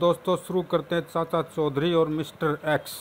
दोस्तों शुरू करते हैं चाचा चौधरी और मिस्टर एक्स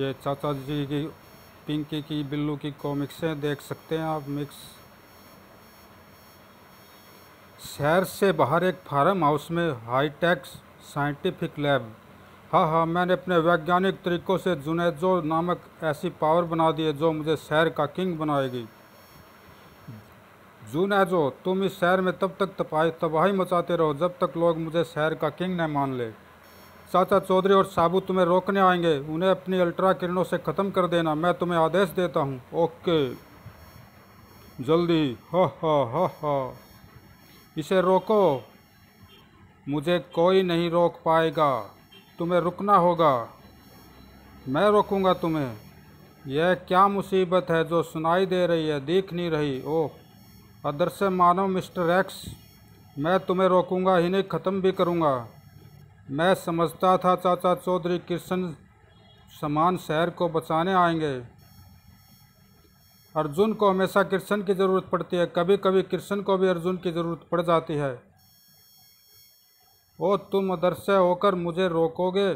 ये चाचा जी की पिंकी की बिल्लू की कॉमिक्स हैं देख सकते हैं आप मिक्स शहर से बाहर एक फार्म हाउस में हाईटेक साइंटिफिक लैब हाँ हाँ मैंने अपने वैज्ञानिक तरीक़ों से जुनेजो नामक ऐसी पावर बना दी है जो मुझे शहर का किंग बनाएगी जुनेजो तुम इस शहर में तब तक तपाही तबाही मचाते रहो जब तक लोग मुझे शहर का किंग नहीं मान ले चाचा चौधरी और साबू तुम्हें रोकने आएंगे उन्हें अपनी अल्ट्रा किरणों से ख़त्म कर देना मैं तुम्हें आदेश देता हूँ ओके जल्दी हा हा हा हा इसे रोको मुझे कोई नहीं रोक पाएगा तुम्हें रुकना होगा मैं रोकूंगा तुम्हें यह क्या मुसीबत है जो सुनाई दे रही है देख नहीं रही ओह अदर से मानो मिस्टर एक्स मैं तुम्हें रोकूंगा ही नहीं ख़त्म भी करूंगा मैं समझता था चाचा चौधरी कृष्ण समान शहर को बचाने आएंगे अर्जुन को हमेशा कृष्ण की ज़रूरत पड़ती है कभी कभी कृष्ण को भी अर्जुन की ज़रूरत पड़ जाती है ओ तुम उधर से होकर मुझे रोकोगे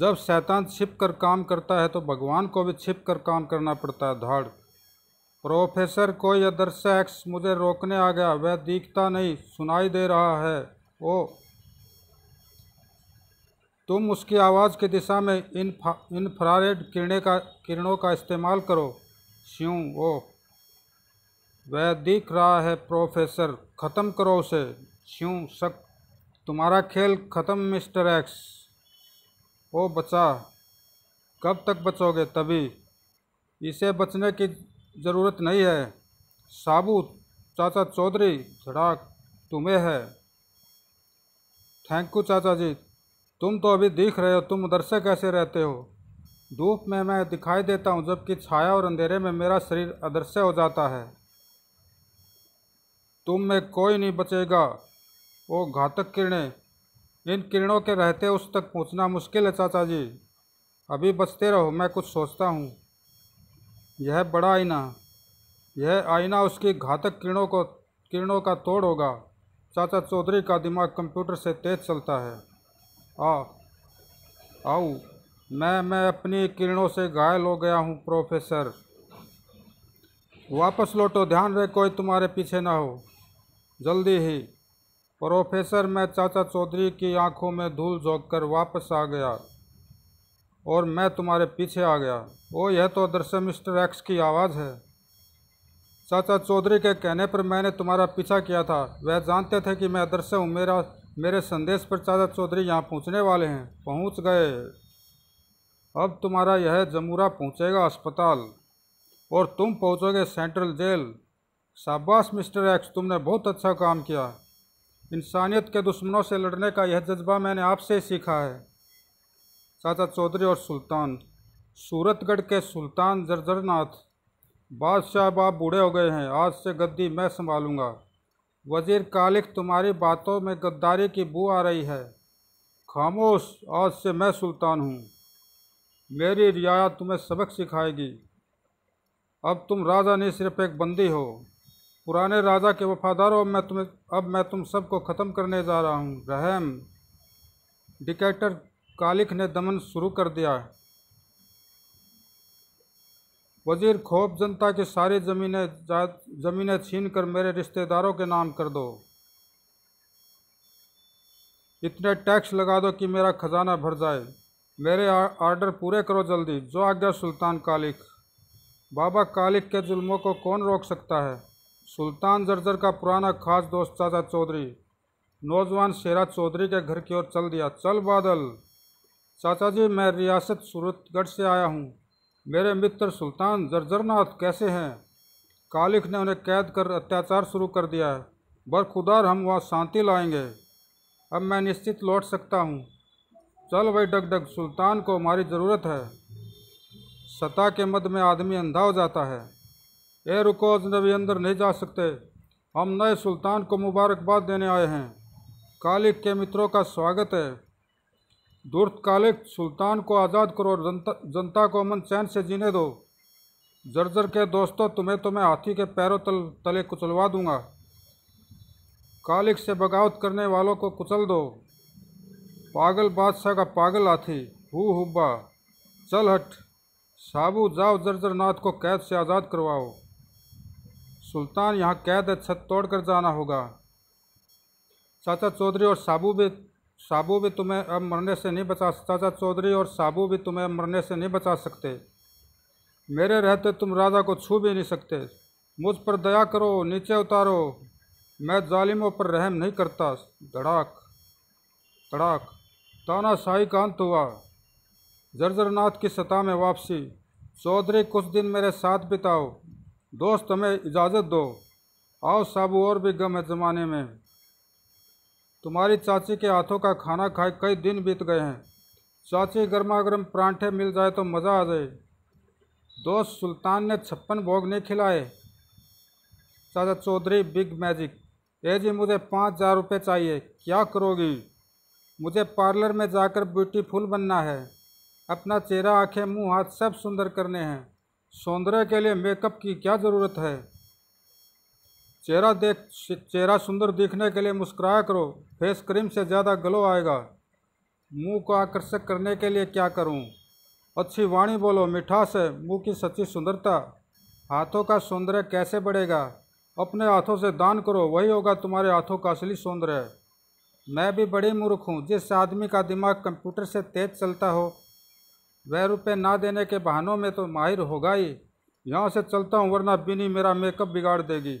जब शैतान छिप कर काम करता है तो भगवान को भी छिप कर काम करना पड़ता है धाड़ प्रोफेसर कोई अदरसा एक्स मुझे रोकने आ गया वह दिखता नहीं सुनाई दे रहा है ओ तुम उसकी आवाज़ की दिशा में इन इन्फ्रारेड किरणें का किरणों का इस्तेमाल करो श्यू ओ वह दिख रहा है प्रोफेसर ख़त्म करो उसे क्यों शक तुम्हारा खेल ख़त्म मिस्टर एक्स ओ बचा कब तक बचोगे तभी इसे बचने की ज़रूरत नहीं है साबू चाचा चौधरी धड़ाक तुम्हें है थैंक यू चाचा जी तुम तो अभी दिख रहे हो तुम उधर से कैसे रहते हो धूप में मैं दिखाई देता हूँ जबकि छाया और अंधेरे में मेरा शरीर अदृश्य हो जाता है तुम में कोई नहीं बचेगा वो घातक किरणें इन किरणों के रहते उस तक पहुंचना मुश्किल है चाचा जी अभी बचते रहो मैं कुछ सोचता हूँ यह बड़ा आईना यह आईना उसकी घातक किरणों को किरणों का तोड़ होगा चाचा चौधरी का दिमाग कंप्यूटर से तेज चलता है आ आओ मैं मैं अपनी किरणों से घायल हो गया हूँ प्रोफेसर वापस लौटो ध्यान रहे कोई तुम्हारे पीछे ना हो जल्दी ही प्रोफेसर मैं चाचा चौधरी की आंखों में धूल झोंक कर वापस आ गया और मैं तुम्हारे पीछे आ गया ओ यह तो दरअसल मिस्टर एक्स की आवाज़ है चाचा चौधरी के कहने पर मैंने तुम्हारा पीछा किया था वह जानते थे कि मैं दरअसल हूँ मेरा मेरे संदेश पर चाचा चौधरी यहाँ पहुँचने वाले हैं पहुँच गए अब तुम्हारा यह जमूरा पहुँचेगा अस्पताल और तुम पहुँचोगे सेंट्रल जेल शाबाश मिस्टर एक्स तुमने बहुत अच्छा काम किया इंसानियत के दुश्मनों से लड़ने का यह जज्बा मैंने आपसे सीखा है चाचा चौधरी और सुल्तान सूरतगढ़ के सुल्तान जर्जरनाथ बादशाह बाप बूढ़े हो गए हैं आज से गद्दी मैं संभालूंगा वज़ीर कालिक तुम्हारी बातों में गद्दारी की बू आ रही है खामोश आज से मैं सुल्तान हूँ मेरी रियाया तुम्हें सबक सिखाएगी अब तुम राजा नहीं सिर्फ एक बंदी हो पुराने राजा के वफादारों मैं तुम्हें अब मैं तुम सबको ख़त्म करने जा रहा हूँ रहम डिकेटर कालिख ने दमन शुरू कर दिया वजीर खोफ जनता की सारी ज़मीनें ज़मीनें छीन कर मेरे रिश्तेदारों के नाम कर दो इतने टैक्स लगा दो कि मेरा ख़जाना भर जाए मेरे ऑर्डर पूरे करो जल्दी जो आ गया सुल्तान कालिख बाबा कालिक के जुल्मों को कौन रोक सकता है सुल्तान जर्जर का पुराना खास दोस्त चाचा चौधरी नौजवान शेरा चौधरी के घर की ओर चल दिया चल बादल चाचा जी मैं रियासत सूरतगढ़ से आया हूँ मेरे मित्र सुल्तान जर्जरनाथ कैसे हैं कालिख ने उन्हें कैद कर अत्याचार शुरू कर दिया है बरखुदार हम वहाँ शांति लाएंगे अब मैं निश्चित लौट सकता हूँ चल भाई डग डग सुल्तान को हमारी ज़रूरत है सता के मद में आदमी अंधा हो जाता है ए रुको अजनबी अंदर नहीं जा सकते हम नए सुल्तान को मुबारकबाद देने आए हैं कालिक के मित्रों का स्वागत है दुर्त कालिक सुल्तान को आज़ाद करो और जनता जनता को अमन चैन से जीने दो जर्जर के दोस्तों तुम्हें तो मैं हाथी के पैरों तल तले कुचलवा दूंगा कालिक से बगावत करने वालों को कुचल दो पागल बादशाह का पागल हाथी हु हुब्बा चल हट साबू जाओ जर्जर नाथ को कैद से आज़ाद करवाओ सुल्तान यहाँ कैद छत तोड़ कर जाना होगा चाचा चौधरी और साबू भी साबू भी तुम्हें अब मरने से नहीं बचा चाचा चौधरी और साबू भी तुम्हें मरने से नहीं बचा सकते मेरे रहते तुम राजा को छू भी नहीं सकते मुझ पर दया करो नीचे उतारो मैं जालिमों पर रहम नहीं करता धड़ाक धड़ाक शाही का अंत हुआ जर्जरनाथ की सतह में वापसी चौधरी कुछ दिन मेरे साथ बिताओ दोस्त हमें इजाज़त दो आओ साबू और भी गम है ज़माने में तुम्हारी चाची के हाथों का खाना खाए कई दिन बीत गए हैं चाची गर्मा गर्म परांठे मिल जाए तो मज़ा आ जाए दोस्त सुल्तान ने छप्पन भोग नहीं खिलाए चाचा चौधरी बिग मैजिक ए जी मुझे पाँच हज़ार रुपये चाहिए क्या करोगी मुझे पार्लर में जाकर ब्यूटीफुल बनना है अपना चेहरा आंखें मुंह हाथ सब सुंदर करने हैं सौंदर्य के लिए मेकअप की क्या ज़रूरत है चेहरा देख चेहरा सुंदर दिखने के लिए मुस्कुराया करो फेस क्रीम से ज़्यादा ग्लो आएगा मुंह को आकर्षक करने के लिए क्या करूं? अच्छी वाणी बोलो मिठास है मुंह की सच्ची सुंदरता हाथों का सौंदर्य कैसे बढ़ेगा अपने हाथों से दान करो वही होगा तुम्हारे हाथों का असली सौंदर्य मैं भी बड़ी मूर्ख हूँ जिस आदमी का दिमाग कंप्यूटर से तेज चलता हो वह रुपये ना देने के बहानों में तो माहिर होगा ही यहाँ से चलता हूँ वरना बिनी मेरा मेकअप बिगाड़ देगी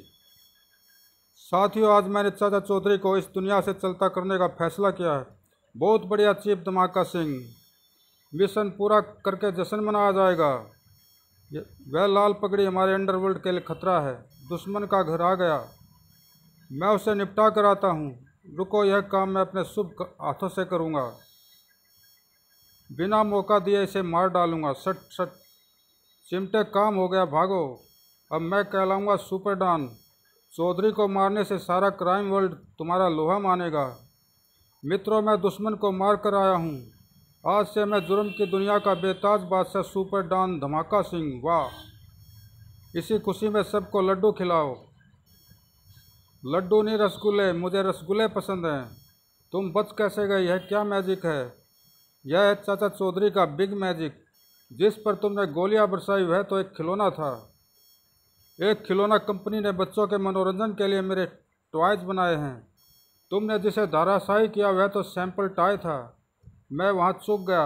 साथियों आज मैंने चाचा चौधरी को इस दुनिया से चलता करने का फैसला किया है बहुत बढ़िया चीफ धमाका सिंह मिशन पूरा करके जश्न मनाया जाएगा वह लाल पगड़ी हमारे अंडरवर्ल्ड के लिए खतरा है दुश्मन का घर आ गया मैं उसे निपटा कर आता हूँ रुको यह काम मैं अपने शुभ हाथों से करूँगा बिना मौका दिए इसे मार डालूंगा सट सट चिमटे काम हो गया भागो अब मैं कहलाऊंगा सुपर डॉन चौधरी को मारने से सारा क्राइम वर्ल्ड तुम्हारा लोहा मानेगा मित्रों मैं दुश्मन को मार कर आया हूँ आज से मैं जुर्म की दुनिया का बेताज बादशाह सुपर डॉन धमाका सिंह वाह इसी खुशी में सबको लड्डू खिलाओ लड्डू नहीं रसगुल्ले मुझे रसगुल्ले पसंद हैं तुम बच कैसे गए यह क्या मैजिक है यह है चाचा चौधरी का बिग मैजिक जिस पर तुमने गोलियां बरसाई वह तो एक खिलौना था एक खिलौना कंपनी ने बच्चों के मनोरंजन के लिए मेरे टॉयज बनाए हैं तुमने जिसे धाराशाही किया वह तो सैंपल टॉय था मैं वहाँ चुक गया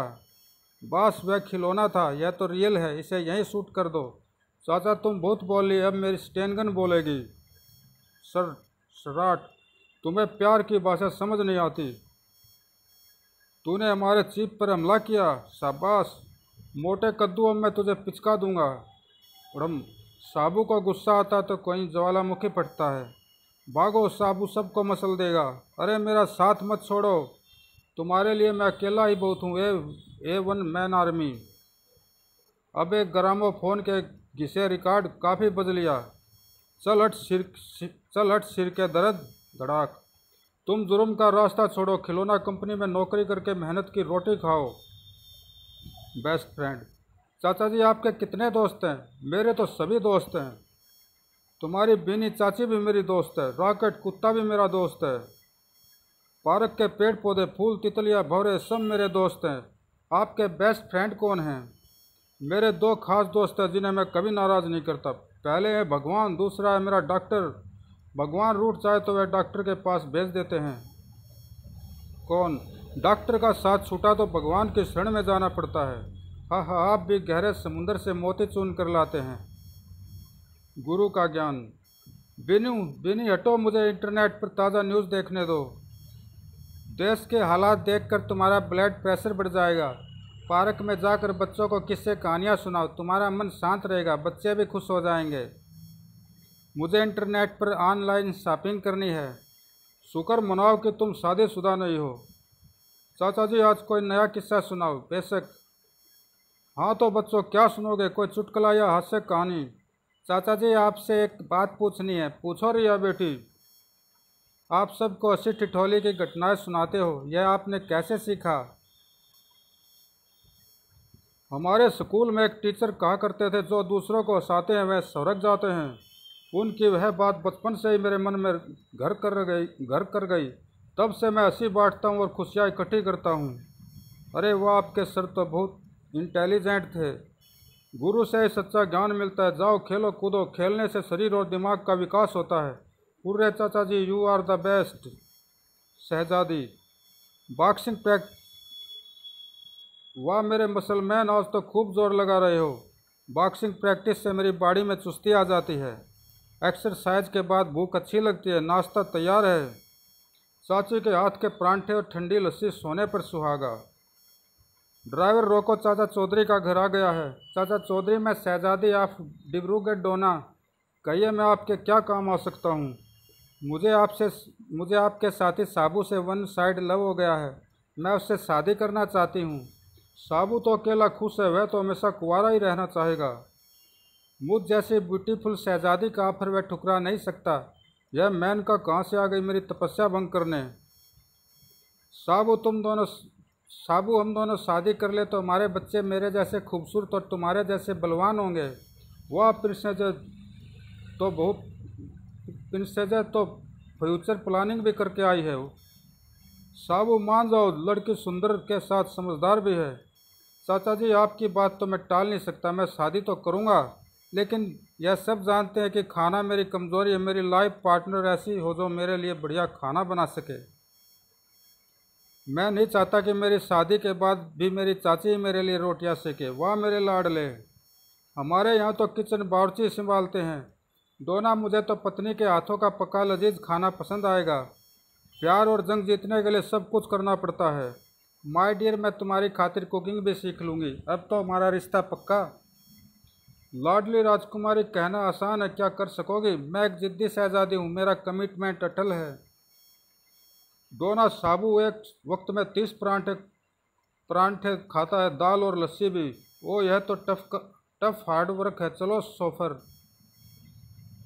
बस वह खिलौना था यह तो रियल है इसे यहीं शूट कर दो चाचा तुम बहुत बोली अब मेरी स्टेनगन बोलेगी सर सराट तुम्हें प्यार की भाषा समझ नहीं आती तूने हमारे चीप पर हमला किया शाबाश मोटे कद्दू अब मैं तुझे पिचका दूंगा और हम साबू को गुस्सा आता तो कहीं ज्वालामुखी फटता है भागो साबू सबको मसल देगा अरे मेरा साथ मत छोड़ो तुम्हारे लिए मैं अकेला ही बहुत हूँ a a one man army अब एक ग्रामो फोन के घिसे रिकॉर्ड काफ़ी बज लिया चल हट सिर चल हट सिर के दर्द धड़ाक तुम जुर्म का रास्ता छोड़ो खिलौना कंपनी में नौकरी करके मेहनत की रोटी खाओ बेस्ट फ्रेंड चाचा जी आपके कितने दोस्त हैं मेरे तो सभी दोस्त हैं तुम्हारी बीनी चाची भी मेरी दोस्त है रॉकेट कुत्ता भी मेरा दोस्त है पार्क के पेड़ पौधे फूल तितलियाँ भौरे सब मेरे दोस्त हैं आपके बेस्ट फ्रेंड कौन हैं मेरे दो खास दोस्त हैं जिन्हें मैं कभी नाराज़ नहीं करता पहले है भगवान दूसरा है मेरा डॉक्टर भगवान रूठ जाए तो वह डॉक्टर के पास भेज देते हैं कौन डॉक्टर का साथ छूटा तो भगवान के शरण में जाना पड़ता है हाँ हाँ आप भी गहरे समुंदर से मोती चुन कर लाते हैं गुरु का ज्ञान बिनू बिनी हटो मुझे इंटरनेट पर ताज़ा न्यूज़ देखने दो देश के हालात देखकर तुम्हारा ब्लड प्रेशर बढ़ जाएगा पार्क में जाकर बच्चों को किससे कहानियाँ सुनाओ तुम्हारा मन शांत रहेगा बच्चे भी खुश हो जाएंगे मुझे इंटरनेट पर ऑनलाइन शॉपिंग करनी है शुक्र मनाओ कि तुम शादी शुदा नहीं हो चाचा जी आज कोई नया किस्सा सुनाओ बेशक हाँ तो बच्चों क्या सुनोगे कोई चुटकला या हास्य कहानी चाचा जी आपसे एक बात पूछनी है पूछो रिया बेटी आप सबको अस्सी ठिठोली की घटनाएं सुनाते हो यह आपने कैसे सीखा हमारे स्कूल में एक टीचर कहा करते थे जो दूसरों को हंसाते हैं वह सड़क जाते हैं उनकी वह बात बचपन से ही मेरे मन में घर कर गई घर कर गई तब से मैं हंसी बांटता हूँ और खुशियाँ इकट्ठी करता हूँ अरे वह आपके सर तो बहुत इंटेलिजेंट थे गुरु से ही सच्चा ज्ञान मिलता है जाओ खेलो कूदो खेलने से शरीर और दिमाग का विकास होता है पूरे चाचा जी यू आर द बेस्ट शहजादी बॉक्सिंग प्रैक्ट वाह मेरे मसलमैन आज तो खूब जोर लगा रहे हो बॉक्सिंग प्रैक्टिस से मेरी बॉडी में चुस्ती आ जाती है एक्सरसाइज के बाद भूख अच्छी लगती है नाश्ता तैयार है चाची के हाथ के परांठे और ठंडी लस्सी सोने पर सुहागा ड्राइवर रोको चाचा चौधरी का घर आ गया है चाचा चौधरी मैं शहजादी ऑफ डिब्रूगढ़ डोना कहिए मैं आपके क्या काम आ सकता हूँ मुझे आपसे मुझे आपके साथी साबू से वन साइड लव हो गया है मैं उससे शादी करना चाहती हूँ साबू तो अकेला खुश है वह तो हमेशा कुंवारा ही रहना चाहेगा मुझ जैसे ब्यूटीफुल शहजादी का आफर वह ठुकरा नहीं सकता यह मैन का कहाँ से आ गई मेरी तपस्या भंग करने साबु तुम दोनों साबु हम दोनों शादी कर ले तो हमारे बच्चे मेरे जैसे खूबसूरत और तुम्हारे जैसे बलवान होंगे वह प्रिंसेज तो बहुत प्रिंसेज तो फ्यूचर प्लानिंग भी करके आई है साबु मान जाओ लड़की सुंदर के साथ समझदार भी है चाचा जी आपकी बात तो मैं टाल नहीं सकता मैं शादी तो करूँगा लेकिन यह सब जानते हैं कि खाना मेरी कमज़ोरी है मेरी लाइफ पार्टनर ऐसी हो जो मेरे लिए बढ़िया खाना बना सके मैं नहीं चाहता कि मेरी शादी के बाद भी मेरी चाची मेरे लिए रोटियां सेके वाह मेरे ले हमारे यहाँ तो किचन बावची संभालते हैं दोना मुझे तो पत्नी के हाथों का पका लजीज खाना पसंद आएगा प्यार और जंग जीतने के लिए सब कुछ करना पड़ता है माय डियर मैं तुम्हारी खातिर कुकिंग भी सीख लूँगी अब तो हमारा रिश्ता पक्का लाडली राजकुमारी कहना आसान है क्या कर सकोगी मैं एक जिद्दी शहजादी हूँ मेरा कमिटमेंट अटल है डोना साबू एक वक्त में तीस परांठे परांठे खाता है दाल और लस्सी भी ओ यह तो टफ टफ हार्ड वर्क है चलो सोफर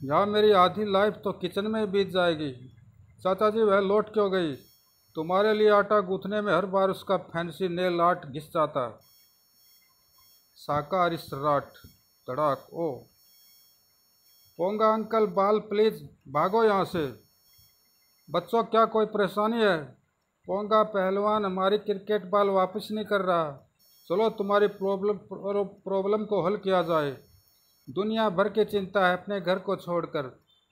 यहाँ मेरी आधी लाइफ तो किचन में बीत जाएगी चाचा जी वह लौट क्यों गई तुम्हारे लिए आटा गूँथने में हर बार उसका फैंसी नेल आर्ट घिस जाता शाकाहारी सराट धड़ाक ओ पोंगा अंकल बाल प्लीज़ भागो यहाँ से बच्चों क्या कोई परेशानी है पोंगा पहलवान हमारी क्रिकेट बाल वापस नहीं कर रहा चलो तुम्हारी प्रॉब्लम प्रॉब्लम को हल किया जाए दुनिया भर की चिंता है अपने घर को छोड़कर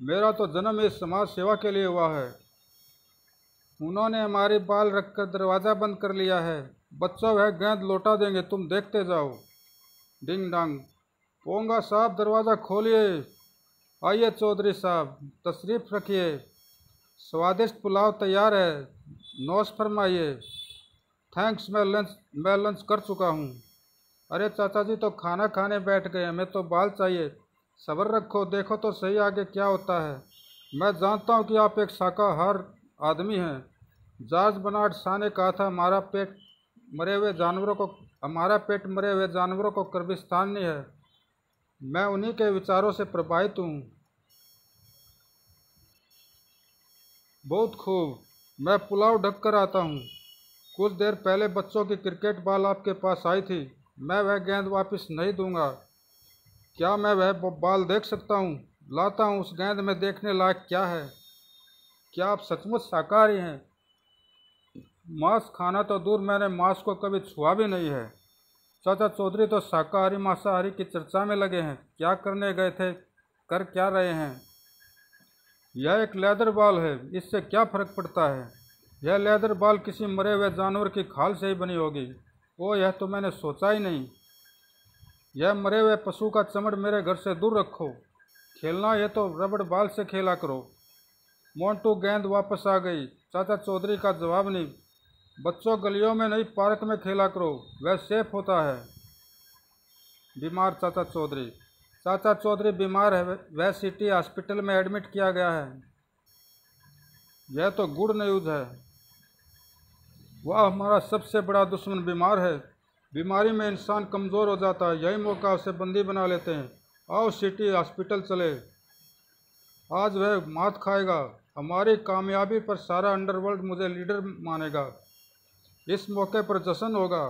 मेरा तो जन्म इस समाज सेवा के लिए हुआ है उन्होंने हमारी बाल रखकर दरवाज़ा बंद कर लिया है बच्चों वह गेंद लौटा देंगे तुम देखते जाओ डिंग डांग पोंगा साहब दरवाज़ा खोलिए आइए चौधरी साहब तशरीफ़ रखिए स्वादिष्ट पुलाव तैयार है नौश फरमाइए थैंक्स मैं लंच मैं लंच कर चुका हूँ अरे चाचा जी तो खाना खाने बैठ गए हमें तो बाल चाहिए सब्र रखो देखो तो सही आगे क्या होता है मैं जानता हूँ कि आप एक शाकाहार आदमी हैं जार्ज बनाड शाह ने कहा था हमारा पेट मरे हुए जानवरों को हमारा पेट मरे हुए जानवरों को कब्रिस्तान नहीं है मैं उन्हीं के विचारों से प्रभावित हूँ बहुत खूब मैं पुलाव ढक कर आता हूँ कुछ देर पहले बच्चों की क्रिकेट बॉल आपके पास आई थी मैं वह गेंद वापस नहीं दूंगा क्या मैं वह बॉल देख सकता हूँ लाता हूँ उस गेंद में देखने लायक क्या है क्या आप सचमुच शाकाहारी हैं मांस खाना तो दूर मैंने मांस को कभी छुआ भी नहीं है चाचा चौधरी तो शाकाहारी मांसाहारी की चर्चा में लगे हैं क्या करने गए थे कर क्या रहे हैं यह एक लेदर बॉल है इससे क्या फ़र्क पड़ता है यह लेदर बॉल किसी मरे हुए जानवर की खाल से ही बनी होगी ओ यह तो मैंने सोचा ही नहीं यह मरे हुए पशु का चमड़ मेरे घर से दूर रखो खेलना यह तो रबड़ बाल से खेला करो मोन्टू गेंद वापस आ गई चाचा चौधरी का जवाब नहीं बच्चों गलियों में नहीं पार्क में खेला करो वह सेफ होता है बीमार चाचा चौधरी चाचा चौधरी बीमार है वह सिटी हॉस्पिटल में एडमिट किया गया है यह तो गुड न्यूज़ है वह हमारा सबसे बड़ा दुश्मन बीमार है बीमारी में इंसान कमज़ोर हो जाता है यही मौका उसे बंदी बना लेते हैं आओ सिटी हॉस्पिटल चले आज वह मात खाएगा हमारी कामयाबी पर सारा अंडरवर्ल्ड मुझे लीडर मानेगा इस मौके पर जश्न होगा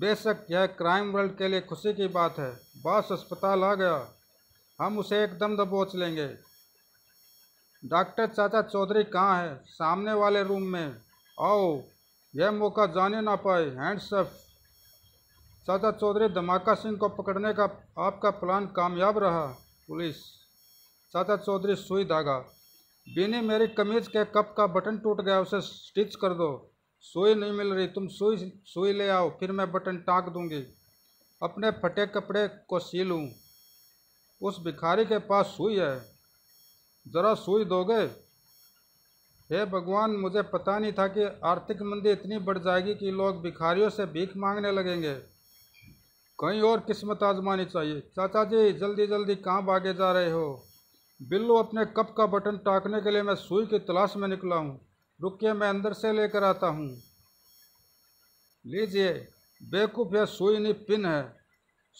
बेशक यह क्राइम वर्ल्ड के लिए खुशी की बात है बॉस अस्पताल आ गया हम उसे एकदम दबोच लेंगे डॉक्टर चाचा चौधरी कहाँ है सामने वाले रूम में आओ यह मौका जाने ना पाए सफ चाचा चौधरी धमाका सिंह को पकड़ने का आपका प्लान कामयाब रहा पुलिस चाचा चौधरी सुई धागा बिनी मेरी कमीज के कप का बटन टूट गया उसे स्टिच कर दो सोई नहीं मिल रही तुम सोई सोई ले आओ फिर मैं बटन टाँग दूंगी अपने फटे कपड़े को सी लूँ उस भिखारी के पास सुई है ज़रा सुई दोगे हे भगवान मुझे पता नहीं था कि आर्थिक मंदी इतनी बढ़ जाएगी कि लोग भिखारियों से भीख मांगने लगेंगे कहीं और किस्मत आजमानी चाहिए चाचा जी जल्दी जल्दी कहाँ भागे जा रहे हो बिल्लू अपने कप का बटन टाँकने के लिए मैं सुई की तलाश में निकला हूँ रुकिए मैं अंदर से लेकर आता हूँ लीजिए बेकूफ़ यह सुई नहीं पिन है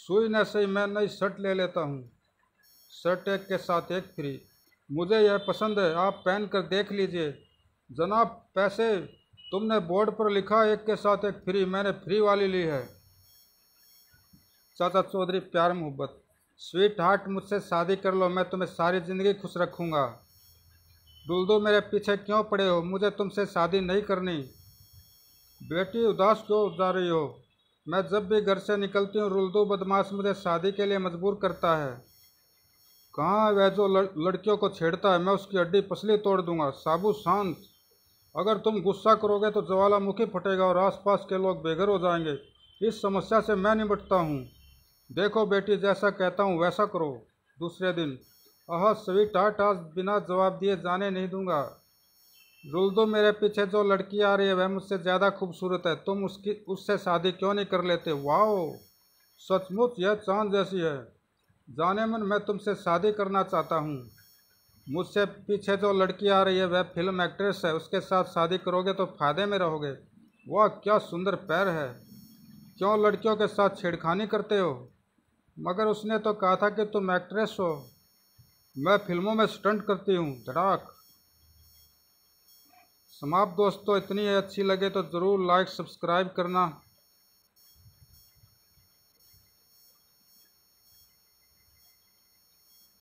सुई न सही मैं नई शर्ट ले लेता हूँ शर्ट एक के साथ एक फ्री मुझे यह पसंद है आप पहन कर देख लीजिए जनाब पैसे तुमने बोर्ड पर लिखा एक के साथ एक फ्री मैंने फ्री वाली ली है चाचा चौधरी प्यार मोहब्बत स्वीट हार्ट मुझसे शादी कर लो मैं तुम्हें सारी ज़िंदगी खुश रखूँगा दुल्दो मेरे पीछे क्यों पड़े हो मुझे तुमसे शादी नहीं करनी बेटी उदास क्यों जा रही हो मैं जब भी घर से निकलती हूँ रुलदो बदमाश मुझे शादी के लिए मजबूर करता है कहाँ वह जो लड़कियों को छेड़ता है मैं उसकी हड्डी पसली तोड़ दूंगा साबु शांत अगर तुम गुस्सा करोगे तो ज्वालामुखी फटेगा और आसपास के लोग बेघर हो जाएंगे इस समस्या से मैं निपटता हूँ देखो बेटी जैसा कहता हूँ वैसा करो दूसरे दिन आह सभी टाटा बिना जवाब दिए जाने नहीं दूंगा रुल दो मेरे पीछे जो लड़की आ रही है वह मुझसे ज़्यादा खूबसूरत है तुम उसकी उससे शादी क्यों नहीं कर लेते वाओ सचमुच यह चांद जैसी है जाने मन मैं तुमसे शादी करना चाहता हूँ मुझसे पीछे जो लड़की आ रही है वह फिल्म एक्ट्रेस है उसके साथ शादी करोगे तो फायदे में रहोगे वाह क्या सुंदर पैर है क्यों लड़कियों के साथ छेड़खानी करते हो मगर उसने तो कहा था कि तुम एक्ट्रेस हो मैं फिल्मों में स्टंट करती हूँ धड़ाक समाप्त दोस्तों इतनी अच्छी लगे तो ज़रूर लाइक सब्सक्राइब करना